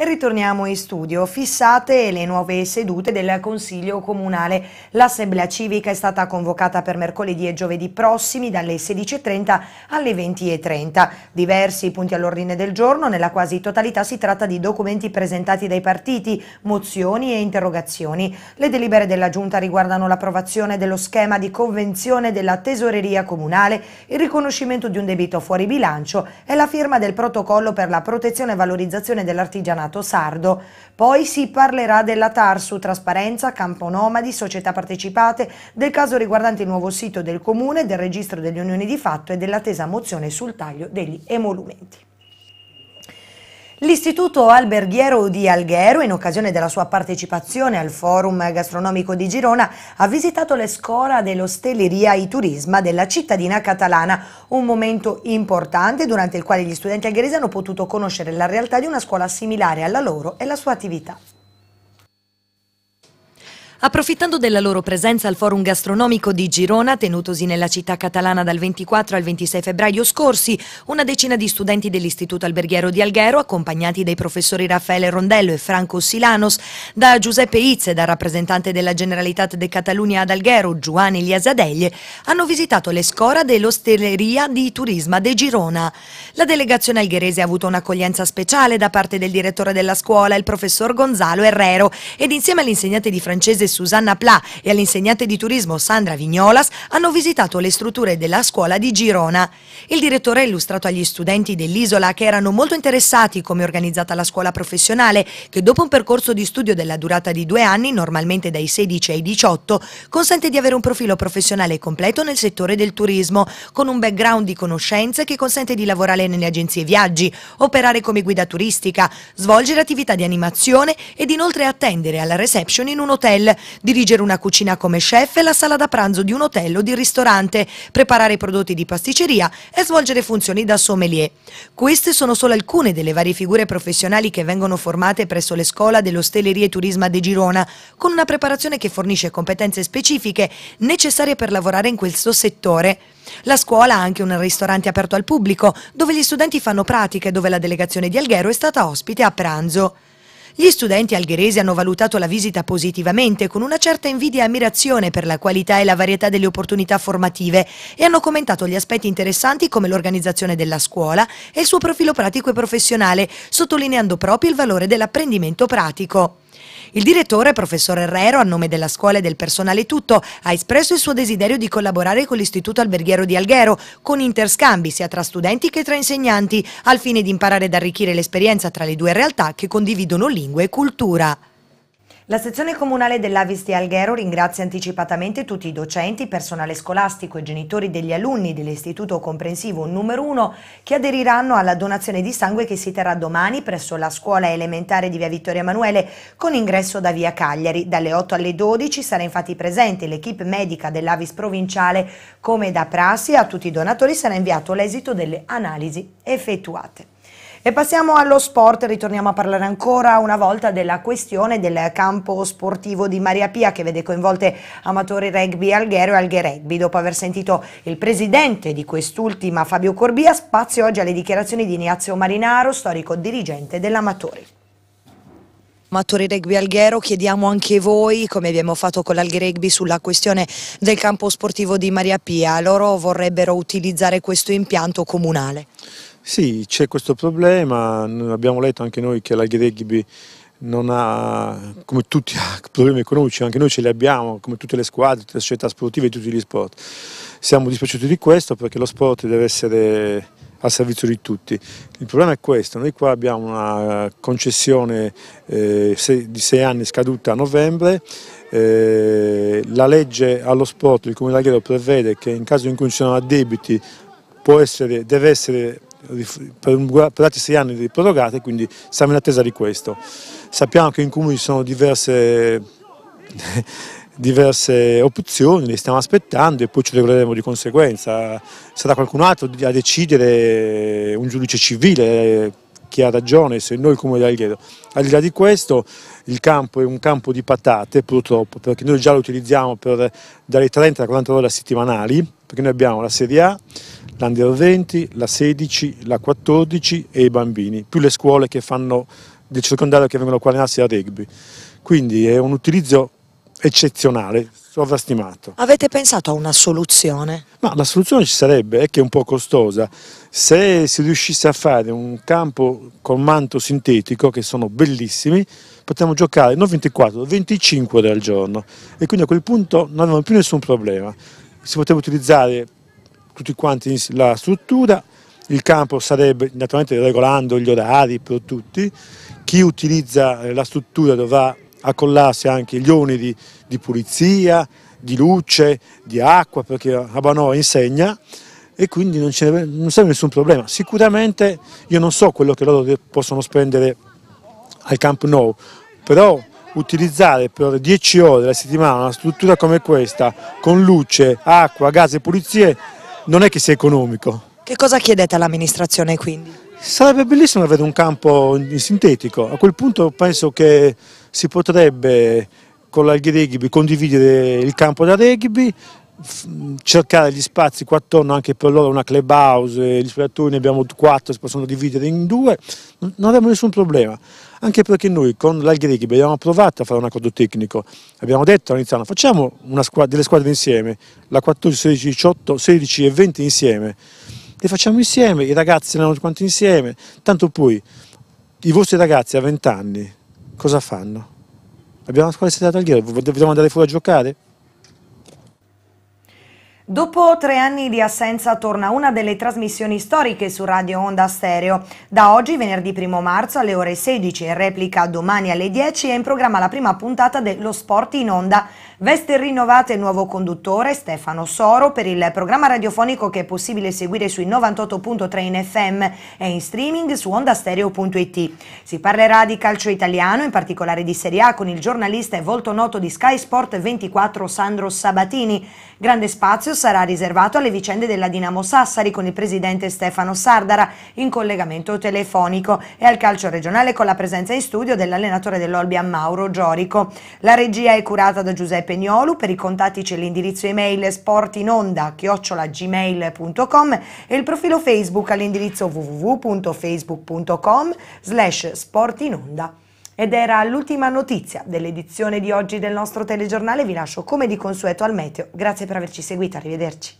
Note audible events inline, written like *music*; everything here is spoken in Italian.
E ritorniamo in studio. Fissate le nuove sedute del Consiglio Comunale. L'Assemblea Civica è stata convocata per mercoledì e giovedì prossimi dalle 16.30 alle 20.30. Diversi punti all'ordine del giorno, nella quasi totalità si tratta di documenti presentati dai partiti, mozioni e interrogazioni. Le delibere della Giunta riguardano l'approvazione dello schema di convenzione della tesoreria comunale, il riconoscimento di un debito fuori bilancio e la firma del protocollo per la protezione e valorizzazione dell'artigianato Senato sardo. Poi si parlerà della TARSU, trasparenza, campo nomadi, società partecipate, del caso riguardante il nuovo sito del Comune, del registro delle unioni di fatto e dell'attesa mozione sul taglio degli emolumenti. L'Istituto Alberghiero di Alghero, in occasione della sua partecipazione al Forum Gastronomico di Girona, ha visitato le scora dell'ostelleria e turisma della cittadina catalana, un momento importante durante il quale gli studenti algheristi hanno potuto conoscere la realtà di una scuola similare alla loro e la sua attività. Approfittando della loro presenza al forum gastronomico di Girona, tenutosi nella città catalana dal 24 al 26 febbraio scorsi, una decina di studenti dell'Istituto Alberghiero di Alghero, accompagnati dai professori Raffaele Rondello e Franco Silanos, da Giuseppe Izze, dal rappresentante della Generalitat de Catalunya ad Alghero, Giovanni Eliasadeglie, hanno visitato le scora dell'osteria di Turisma de Girona. La delegazione algherese ha avuto un'accoglienza speciale da parte del direttore della scuola, il professor Gonzalo Herrero, ed insieme all'insegnante di francese Susanna Pla e all'insegnante di turismo Sandra Vignolas hanno visitato le strutture della scuola di Girona. Il direttore ha illustrato agli studenti dell'isola che erano molto interessati come è organizzata la scuola professionale che dopo un percorso di studio della durata di due anni, normalmente dai 16 ai 18, consente di avere un profilo professionale completo nel settore del turismo con un background di conoscenze che consente di lavorare nelle agenzie viaggi, operare come guida turistica, svolgere attività di animazione ed inoltre attendere alla reception in un hotel, dirigere una cucina come chef e la sala da pranzo di un hotel o di ristorante, preparare prodotti di pasticceria e svolgere funzioni da sommelier. Queste sono solo alcune delle varie figure professionali che vengono formate presso le scuole dell'Ostelleria e Turisma de Girona, con una preparazione che fornisce competenze specifiche necessarie per lavorare in questo settore. La scuola ha anche un ristorante aperto al pubblico, dove gli studenti fanno pratiche, e dove la delegazione di Alghero è stata ospite a pranzo. Gli studenti algheresi hanno valutato la visita positivamente, con una certa invidia e ammirazione per la qualità e la varietà delle opportunità formative e hanno commentato gli aspetti interessanti come l'organizzazione della scuola e il suo profilo pratico e professionale, sottolineando proprio il valore dell'apprendimento pratico. Il direttore, professor Herrero, a nome della scuola e del personale tutto, ha espresso il suo desiderio di collaborare con l'Istituto Alberghiero di Alghero, con interscambi sia tra studenti che tra insegnanti, al fine di imparare ad arricchire l'esperienza tra le due realtà che condividono lingua e cultura. La sezione comunale dell'Avis di Alghero ringrazia anticipatamente tutti i docenti, personale scolastico e genitori degli alunni dell'Istituto Comprensivo numero 1 che aderiranno alla donazione di sangue che si terrà domani presso la scuola elementare di via Vittorio Emanuele con ingresso da via Cagliari. Dalle 8 alle 12 sarà infatti presente l'equipe medica dell'Avis provinciale. Come da prassi a tutti i donatori sarà inviato l'esito delle analisi effettuate. E passiamo allo sport, ritorniamo a parlare ancora una volta della questione del campo sportivo di Maria Pia che vede coinvolte amatori rugby alghero e algheregbi. Dopo aver sentito il presidente di quest'ultima Fabio Corbia, spazio oggi alle dichiarazioni di Ignazio Marinaro, storico dirigente dell'amatori. Amatori Rugby Alghero, chiediamo anche voi, come abbiamo fatto con l'Algheregbi, sulla questione del campo sportivo di Maria Pia. Loro vorrebbero utilizzare questo impianto comunale. Sì, c'è questo problema, abbiamo letto anche noi che l'Alghedeghibi non ha, come tutti i *laughs* problemi economici, anche noi ce li abbiamo, come tutte le squadre, tutte le società sportive e tutti gli sport. Siamo dispiaciuti di questo perché lo sport deve essere al servizio di tutti. Il problema è questo, noi qua abbiamo una concessione eh, se, di sei anni scaduta a novembre, eh, la legge allo sport il Comune Laghero prevede che in caso in cui ci sono debiti può essere, deve essere per, altri sei anni di prorogate, quindi siamo in attesa di questo. Sappiamo che in comune ci sono diverse, *laughs* diverse opzioni, le stiamo aspettando e poi ci regoleremo di conseguenza. Sarà qualcun altro a decidere, un giudice civile, chi ha ragione, se noi come Alghero. Al di là di questo il campo è un campo di patate purtroppo, perché noi già lo utilizziamo per dalle 30 alle 40 ore settimanali, perché noi abbiamo la Serie A, l'Andero 20, la 16, la 14 e i bambini, più le scuole che fanno del circondario che vengono qua a allenarsi a rugby. Quindi è un utilizzo eccezionale, sovrastimato. Avete pensato a una soluzione? Ma la soluzione ci sarebbe, è che è un po' costosa. Se si riuscisse a fare un campo con manto sintetico, che sono bellissimi, potremmo giocare non 24, 25 ore al giorno e quindi a quel punto non avremmo più nessun problema. Si poteva utilizzare tutti quanti la struttura, il campo sarebbe naturalmente regolando gli orari per tutti, chi utilizza eh, la struttura dovrà accollarsi anche gli oneri di pulizia, di luce, di acqua, perché Abanoa insegna e quindi non, non serve nessun problema. Sicuramente io non so quello che loro possono spendere al Camp Nou, però utilizzare per 10 ore alla settimana una struttura come questa, con luce, acqua, gas e pulizie, non è che sia economico. Che cosa chiedete all'amministrazione quindi? Sarebbe bellissimo avere un campo in sintetico, a quel punto penso che si potrebbe con il rugby condividere il campo da rugby cercare gli spazi qua attorno anche per loro una clubhouse, gli spettatori ne abbiamo quattro, si possono dividere in due, non abbiamo nessun problema, anche perché noi con l'Alghirighi abbiamo provato a fare un accordo tecnico, abbiamo detto all'inizio facciamo squadra, delle squadre insieme, la 14, 16, 18, 16 e 20 insieme, le facciamo insieme, i ragazzi ne hanno quanti insieme, tanto poi i vostri ragazzi a 20 anni cosa fanno? Abbiamo una squadra di Serie A Alghirighi, andare fuori a giocare? Dopo tre anni di assenza torna una delle trasmissioni storiche su Radio Onda Stereo. Da oggi, venerdì 1 marzo alle ore 16, in replica domani alle 10, è in programma la prima puntata dello Sport in Onda. Veste rinnovate il nuovo conduttore Stefano Soro per il programma radiofonico che è possibile seguire sui 98.3 in FM e in streaming su ondastereo.it. Si parlerà di calcio italiano, in particolare di Serie A, con il giornalista e volto noto di Sky Sport 24 Sandro Sabatini. Grande spazio sarà riservato alle vicende della Dinamo Sassari con il presidente Stefano Sardara in collegamento telefonico e al calcio regionale con la presenza in studio dell'allenatore dell'Olbia Mauro Giorico. La regia è curata da Giuseppe Niolu, per i contatti c'è l'indirizzo email sportinonda-gmail.com e il profilo Facebook all'indirizzo www.facebook.com slash sportinonda. Ed era l'ultima notizia dell'edizione di oggi del nostro telegiornale. Vi lascio come di consueto al meteo. Grazie per averci seguito, arrivederci.